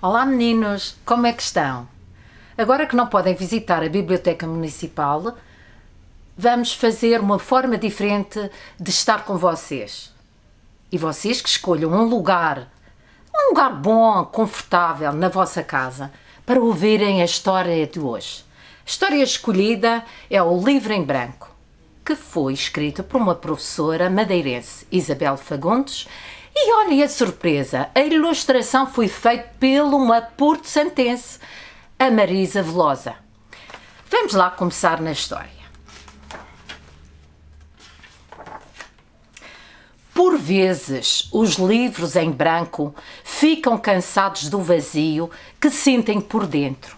Olá meninos, como é que estão? Agora que não podem visitar a Biblioteca Municipal, vamos fazer uma forma diferente de estar com vocês. E vocês que escolham um lugar, um lugar bom, confortável na vossa casa, para ouvirem a história de hoje. A história escolhida é o Livro em Branco, que foi escrito por uma professora madeirense, Isabel Fagundes, e olhem a surpresa, a ilustração foi feita pelo uma porto-santense, a Marisa Velosa. Vamos lá começar na história. Por vezes, os livros em branco ficam cansados do vazio que sentem por dentro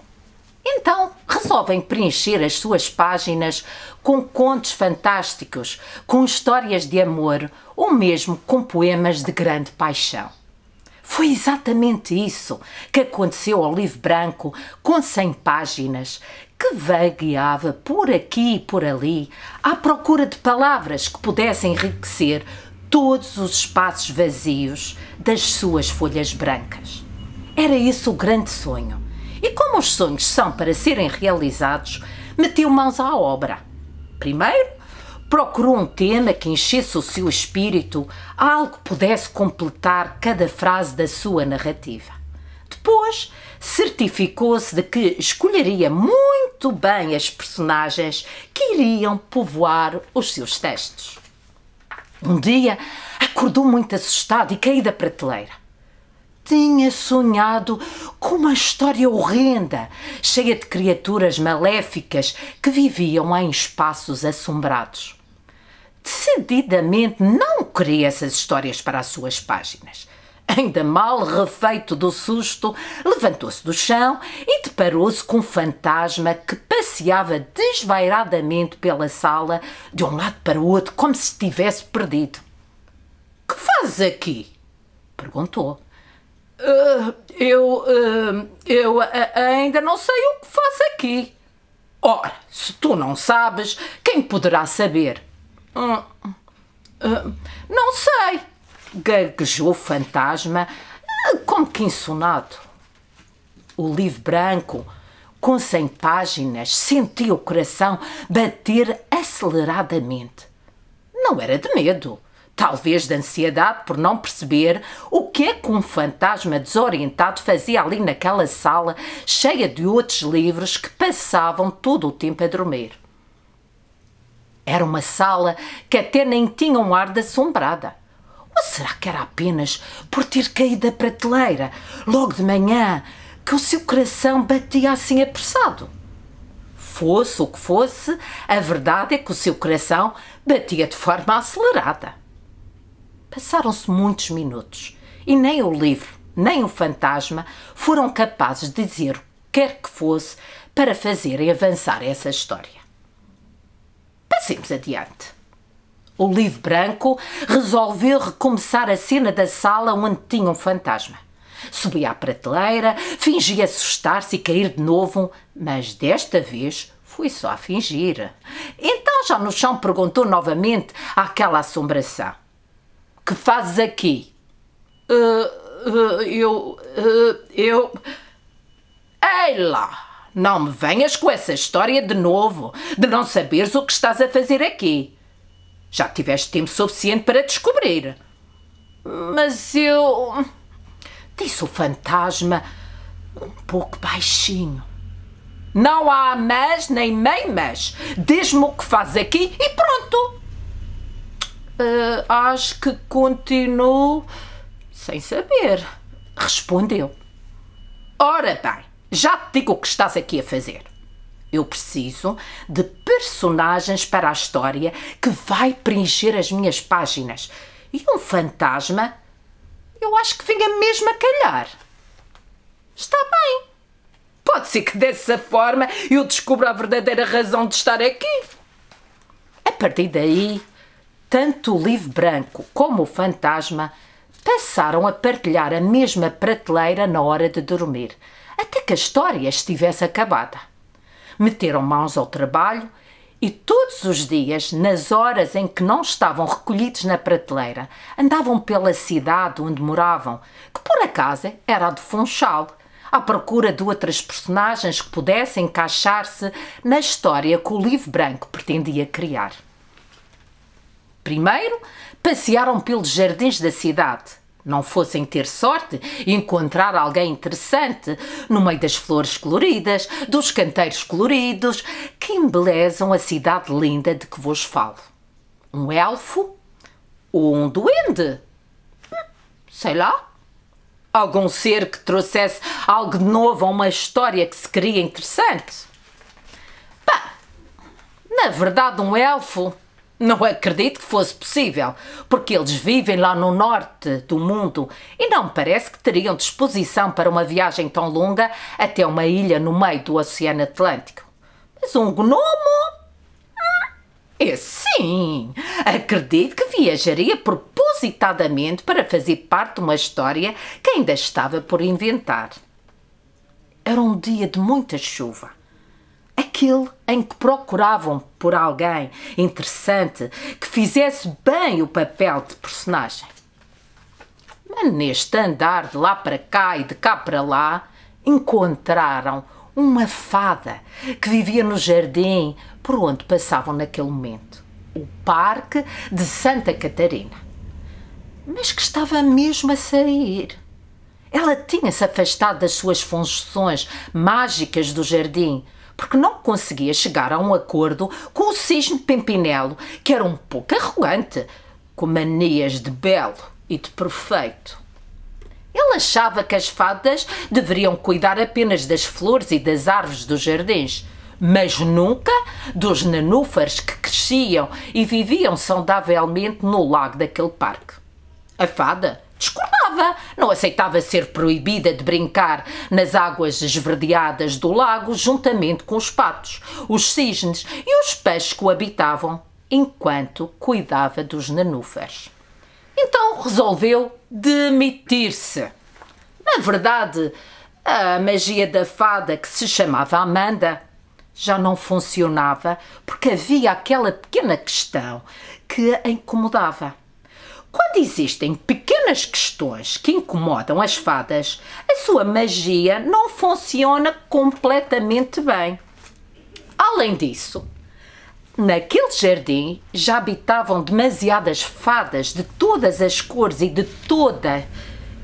então, resolvem preencher as suas páginas com contos fantásticos, com histórias de amor ou mesmo com poemas de grande paixão. Foi exatamente isso que aconteceu ao livro branco com 100 páginas, que vagueava por aqui e por ali à procura de palavras que pudessem enriquecer todos os espaços vazios das suas folhas brancas. Era esse o grande sonho e como os sonhos são para serem realizados, meteu mãos à obra. Primeiro, procurou um tema que enchesse o seu espírito, algo que pudesse completar cada frase da sua narrativa. Depois, certificou-se de que escolheria muito bem as personagens que iriam povoar os seus textos. Um dia, acordou muito assustado e caiu da prateleira tinha sonhado com uma história horrenda, cheia de criaturas maléficas que viviam em espaços assombrados. Decididamente não queria essas histórias para as suas páginas. Ainda mal refeito do susto, levantou-se do chão e deparou-se com um fantasma que passeava desvairadamente pela sala, de um lado para o outro, como se estivesse perdido. Que fazes aqui? perguntou. Uh, eu, uh, eu ah, ainda não sei o que faço aqui. Ora, se tu não sabes, quem poderá saber? Uh, não sei, gaguejou o fantasma, como que insonado. O livro branco, com cem páginas, sentia o coração bater aceleradamente. Não era de medo, talvez de ansiedade por não perceber o que é que um fantasma desorientado fazia ali naquela sala cheia de outros livros que passavam todo o tempo a dormir. Era uma sala que até nem tinha um ar de assombrada. Ou será que era apenas por ter caído da prateleira logo de manhã que o seu coração batia assim apressado? Fosse o que fosse, a verdade é que o seu coração batia de forma acelerada. Passaram-se muitos minutos e nem o livro, nem o fantasma foram capazes de dizer o que quer que fosse para fazerem avançar essa história. Passemos adiante. O livro branco resolveu recomeçar a cena da sala onde tinha um fantasma. Subia à prateleira, fingia assustar-se e cair de novo, mas desta vez foi só a fingir. Então já no chão perguntou novamente àquela assombração que fazes aqui? Uh, uh, eu. Uh, eu. Ei lá! Não me venhas com essa história de novo, de não saberes o que estás a fazer aqui. Já tiveste tempo suficiente para descobrir. Mas eu. Disse o fantasma um pouco baixinho. Não há mas nem meimas. Diz-me o que faz aqui e pronto uh, acho que continuou sem saber. Respondeu: Ora bem, já te digo o que estás aqui a fazer. Eu preciso de personagens para a história que vai preencher as minhas páginas. E um fantasma, eu acho que vinha mesmo a calhar. Está bem. Pode ser que dessa forma eu descubra a verdadeira razão de estar aqui. A partir daí, tanto o livro branco como o fantasma passaram a partilhar a mesma prateleira na hora de dormir, até que a história estivesse acabada. Meteram mãos ao trabalho e todos os dias, nas horas em que não estavam recolhidos na prateleira, andavam pela cidade onde moravam, que por acaso era a de Funchal, à procura de outras personagens que pudessem encaixar-se na história que o livro branco pretendia criar. Primeiro, passearam pelos jardins da cidade. Não fossem ter sorte e encontrar alguém interessante no meio das flores coloridas, dos canteiros coloridos que embelezam a cidade linda de que vos falo. Um elfo ou um duende? Hum, sei lá. Algum ser que trouxesse algo novo a uma história que se queria interessante? Pá, na verdade, um elfo não acredito que fosse possível, porque eles vivem lá no norte do mundo e não me parece que teriam disposição para uma viagem tão longa até uma ilha no meio do Oceano Atlântico. Mas um gnomo? Ah, é sim! Acredito que viajaria propositadamente para fazer parte de uma história que ainda estava por inventar. Era um dia de muita chuva aquele em que procuravam por alguém interessante que fizesse bem o papel de personagem. Mas neste andar de lá para cá e de cá para lá, encontraram uma fada que vivia no jardim por onde passavam naquele momento o Parque de Santa Catarina. Mas que estava mesmo a sair. Ela tinha-se afastado das suas funções mágicas do jardim porque não conseguia chegar a um acordo com o cisne Pimpinelo, que era um pouco arrogante, com manias de belo e de perfeito. Ele achava que as fadas deveriam cuidar apenas das flores e das árvores dos jardins, mas nunca dos nenúfares que cresciam e viviam saudavelmente no lago daquele parque. A fada discordava aceitava. Não aceitava ser proibida de brincar nas águas esverdeadas do lago juntamente com os patos, os cisnes e os peixes que o habitavam, enquanto cuidava dos nenúfares. Então resolveu demitir-se. Na verdade, a magia da fada que se chamava Amanda já não funcionava porque havia aquela pequena questão que a incomodava. Quando existem pequenas questões que incomodam as fadas, a sua magia não funciona completamente bem. Além disso, naquele jardim já habitavam demasiadas fadas de todas as cores e de toda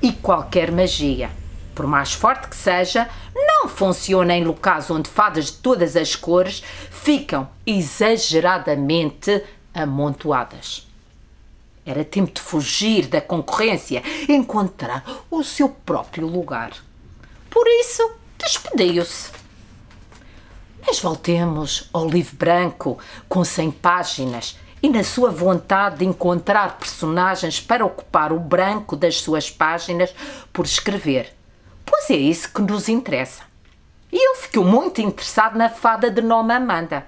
e qualquer magia. Por mais forte que seja, não funciona em locais onde fadas de todas as cores ficam exageradamente amontoadas. Era tempo de fugir da concorrência, encontrar o seu próprio lugar. Por isso, despediu-se. Mas voltemos ao livro branco, com 100 páginas, e na sua vontade de encontrar personagens para ocupar o branco das suas páginas por escrever. Pois é isso que nos interessa. E ele ficou muito interessado na fada de nome Amanda.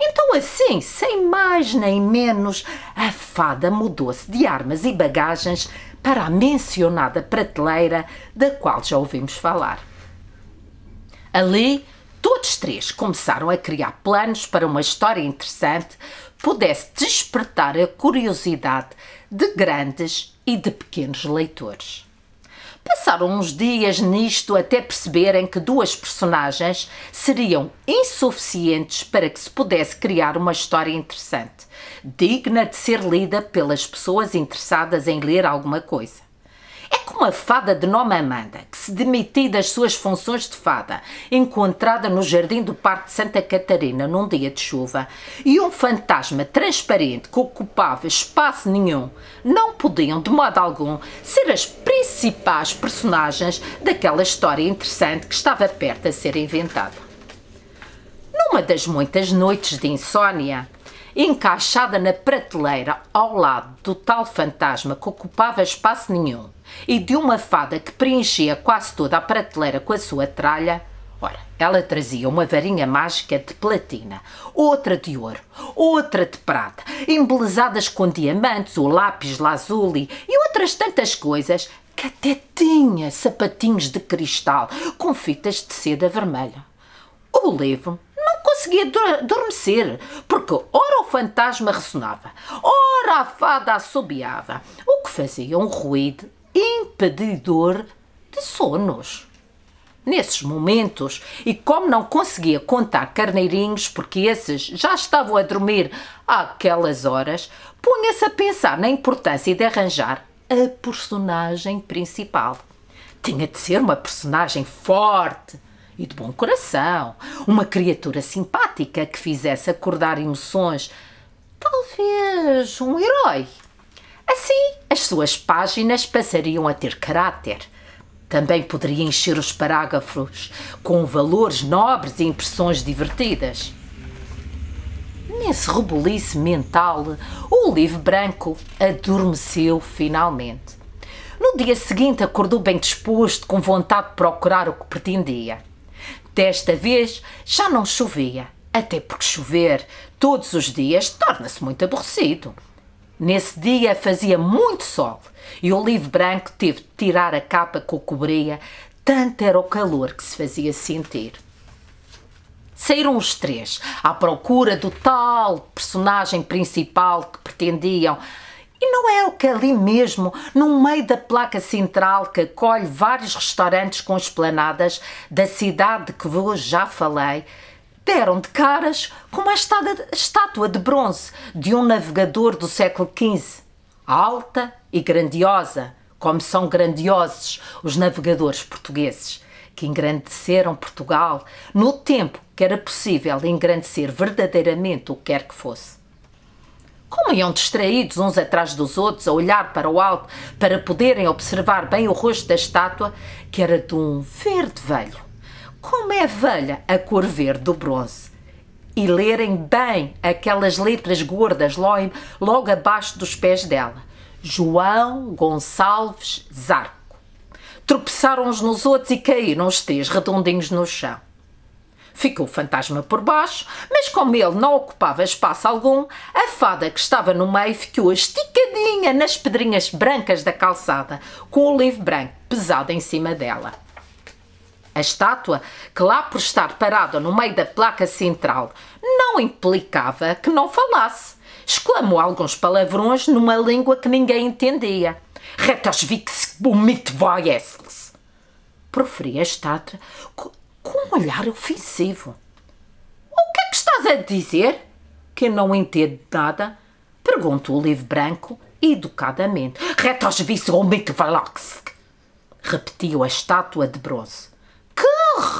Então, assim, sem mais nem menos, a fada mudou-se de armas e bagagens para a mencionada prateleira da qual já ouvimos falar. Ali, todos três começaram a criar planos para uma história interessante pudesse despertar a curiosidade de grandes e de pequenos leitores. Passaram uns dias nisto até perceberem que duas personagens seriam insuficientes para que se pudesse criar uma história interessante, digna de ser lida pelas pessoas interessadas em ler alguma coisa. É que uma fada de nome Amanda, que se demitiu das suas funções de fada, encontrada no jardim do Parque de Santa Catarina num dia de chuva, e um fantasma transparente que ocupava espaço nenhum, não podiam, de modo algum, ser as principais personagens daquela história interessante que estava perto a ser inventada. Numa das muitas noites de insônia, encaixada na prateleira ao lado do tal fantasma que ocupava espaço nenhum, e de uma fada que preenchia quase toda a prateleira com a sua tralha, Ora, ela trazia uma varinha mágica de platina, outra de ouro, outra de prata, embelezadas com diamantes ou lápis lazuli e outras tantas coisas que até tinha sapatinhos de cristal com fitas de seda vermelha. O levo não conseguia adormecer, porque ora o fantasma ressonava, ora a fada assobiava, o que fazia um ruído impedidor de sonos. Nesses momentos, e como não conseguia contar carneirinhos, porque esses já estavam a dormir àquelas horas, punha-se a pensar na importância de arranjar a personagem principal. Tinha de ser uma personagem forte e de bom coração, uma criatura simpática que fizesse acordar emoções, talvez um herói. Assim, as suas páginas passariam a ter caráter. Também poderia encher os parágrafos com valores nobres e impressões divertidas. Nesse rebuliço mental, o livro branco adormeceu finalmente. No dia seguinte, acordou bem disposto, com vontade de procurar o que pretendia. Desta vez já não chovia, até porque chover todos os dias torna-se muito aborrecido. Nesse dia fazia muito sol e o livro branco teve de tirar a capa que o cobria, tanto era o calor que se fazia sentir. Saíram os três à procura do tal personagem principal que pretendiam. E não é o que é ali mesmo, no meio da placa central que acolhe vários restaurantes com esplanadas da cidade de que vos já falei, deram de caras com uma estátua de bronze de um navegador do século XV, alta e grandiosa, como são grandiosos os navegadores portugueses, que engrandeceram Portugal no tempo que era possível engrandecer verdadeiramente o que quer que fosse. Como iam distraídos uns atrás dos outros a olhar para o alto para poderem observar bem o rosto da estátua, que era de um verde velho como é velha a cor verde do bronze. E lerem bem aquelas letras gordas logo abaixo dos pés dela. João Gonçalves Zarco. Tropeçaram uns nos outros e caíram os três redondinhos no chão. Ficou o fantasma por baixo, mas como ele não ocupava espaço algum, a fada que estava no meio ficou esticadinha nas pedrinhas brancas da calçada, com o livro branco pesado em cima dela. A estátua, que lá por estar parada no meio da placa central, não implicava que não falasse. Exclamou alguns palavrões numa língua que ninguém entendia. Retasvix bumit vaesles. É a estátua com um olhar ofensivo. O que é que estás a dizer? Que não entendo nada. Perguntou o livro branco, educadamente. Retasvix bumit Repetiu a estátua de bronze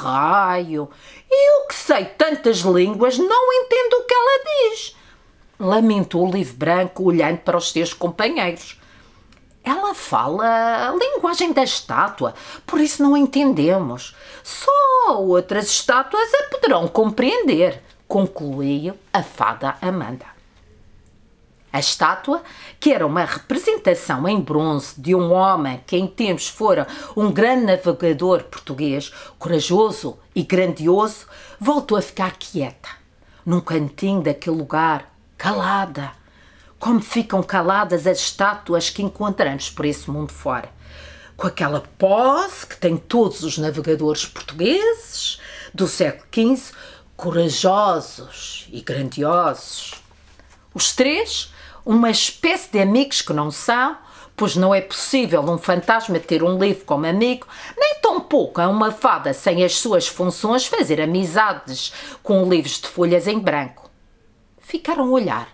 raio! Eu que sei tantas línguas não entendo o que ela diz! Lamentou o livro branco, olhando para os seus companheiros. Ela fala a linguagem da estátua, por isso não entendemos. Só outras estátuas a poderão compreender, concluiu a fada Amanda. A estátua, que era uma representação em bronze de um homem que em tempos fora um grande navegador português, corajoso e grandioso, voltou a ficar quieta, num cantinho daquele lugar, calada. Como ficam caladas as estátuas que encontramos por esse mundo fora. Com aquela pose que têm todos os navegadores portugueses do século XV, corajosos e grandiosos. Os três uma espécie de amigos que não são, pois não é possível um fantasma ter um livro como amigo, nem tampouco a é uma fada sem as suas funções fazer amizades com livros de folhas em branco. Ficaram a olhar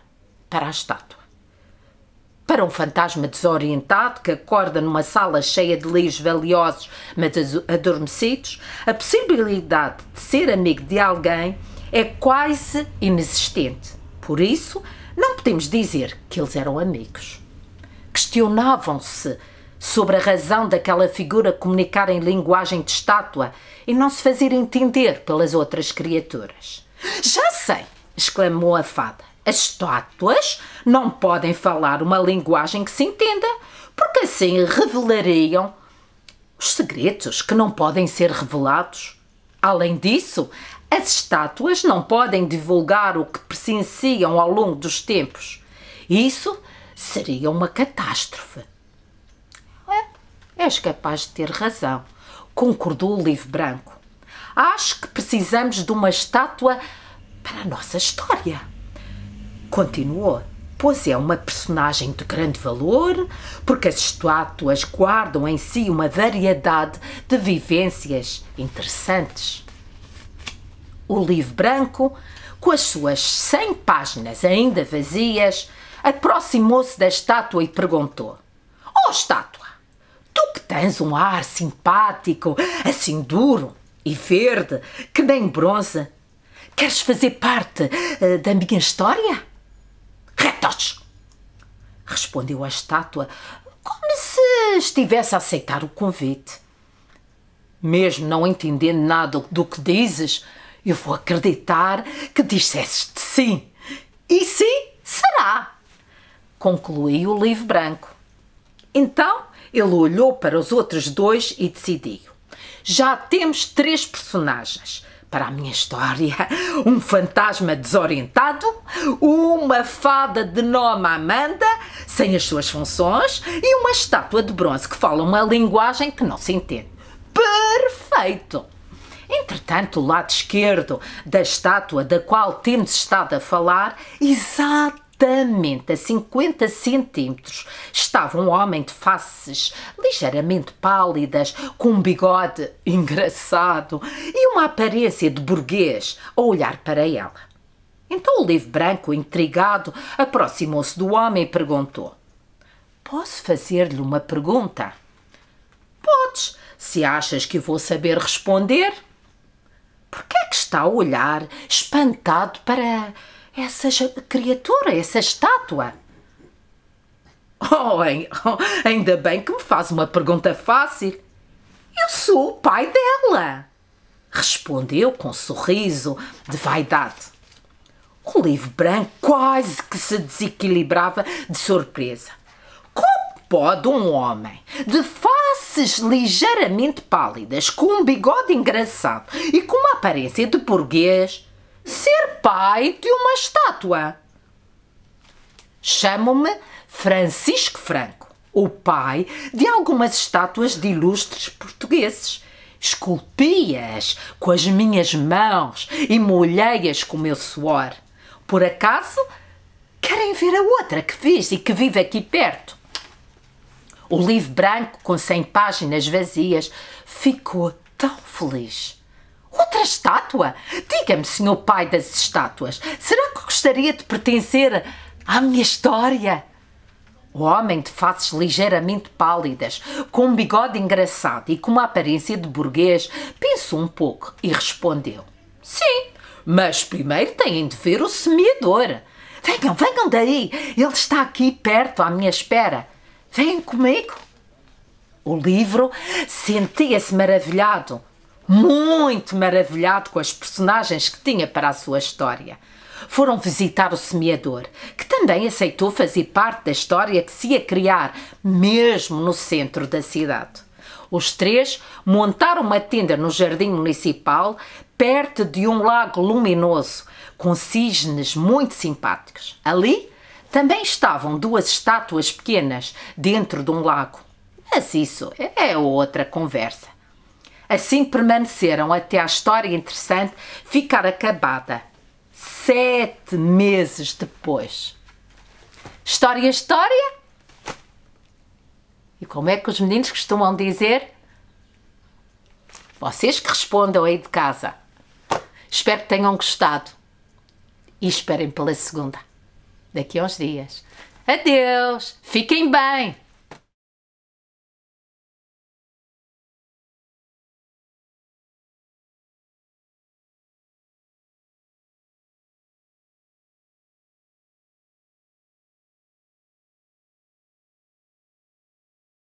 para a estátua. Para um fantasma desorientado que acorda numa sala cheia de livros valiosos, mas adormecidos, a possibilidade de ser amigo de alguém é quase inexistente. Por isso, não podemos dizer que eles eram amigos. Questionavam-se sobre a razão daquela figura comunicar em linguagem de estátua e não se fazer entender pelas outras criaturas. Já sei! exclamou a fada. As estátuas não podem falar uma linguagem que se entenda, porque assim revelariam os segredos que não podem ser revelados. Além disso, as estátuas não podem divulgar o que presenciam ao longo dos tempos. Isso seria uma catástrofe. É, és capaz de ter razão, concordou o livro branco. Acho que precisamos de uma estátua para a nossa história. Continuou pois é uma personagem de grande valor, porque as estátuas guardam em si uma variedade de vivências interessantes o livro branco, com as suas 100 páginas ainda vazias, aproximou-se da estátua e perguntou: Ó oh, estátua, tu que tens um ar simpático, assim duro e verde, que nem bronze, queres fazer parte uh, da minha história? Retos! Respondeu a estátua, como se estivesse a aceitar o convite. Mesmo não entendendo nada do que dizes, eu vou acreditar que disseste sim. E sim, será. Concluí o livro branco. Então ele olhou para os outros dois e decidiu. Já temos três personagens para a minha história: um fantasma desorientado, uma fada de nome Amanda, sem as suas funções, e uma estátua de bronze que fala uma linguagem que não se entende. Perfeito! Entretanto, o lado esquerdo da estátua da qual temos estado a falar, exatamente a 50 centímetros estava um homem de faces ligeiramente pálidas, com um bigode engraçado e uma aparência de burguês a olhar para ela. Então o livro branco, intrigado, aproximou-se do homem e perguntou: Posso fazer-lhe uma pergunta? Podes, se achas que vou saber responder. Por que é que está a olhar espantado para essa criatura, essa estátua? Oh, hein, oh, ainda bem que me faz uma pergunta fácil. Eu sou o pai dela, respondeu com um sorriso de vaidade. O livro branco quase que se desequilibrava de surpresa pode um homem de faces ligeiramente pálidas, com um bigode engraçado e com uma aparência de burguês, ser pai de uma estátua? Chamo-me Francisco Franco, o pai de algumas estátuas de ilustres portugueses. Esculpi-as com as minhas mãos e molhei-as com o meu suor. Por acaso, querem ver a outra que fiz e que vive aqui perto? o livro branco com 100 páginas vazias, ficou tão feliz. Outra estátua? Diga-me, senhor pai das estátuas, será que gostaria de pertencer à minha história? O homem de faces ligeiramente pálidas, com um bigode engraçado e com uma aparência de burguês, pensou um pouco e respondeu: Sim, mas primeiro têm de ver o semeador. Venham, venham daí, ele está aqui perto à minha espera. Vem comigo. O livro sentia-se maravilhado, muito maravilhado com as personagens que tinha para a sua história. Foram visitar o semeador, que também aceitou fazer parte da história que se ia criar, mesmo no centro da cidade. Os três montaram uma tenda no jardim municipal, perto de um lago luminoso, com cisnes muito simpáticos. Ali também estavam duas estátuas pequenas dentro de um lago. Mas isso é outra conversa. Assim permaneceram até a história interessante ficar acabada. Sete meses depois. História, história? E como é que os meninos costumam dizer? Vocês que respondam aí de casa. Espero que tenham gostado. E esperem pela segunda daqui a uns dias. Adeus! Fiquem bem!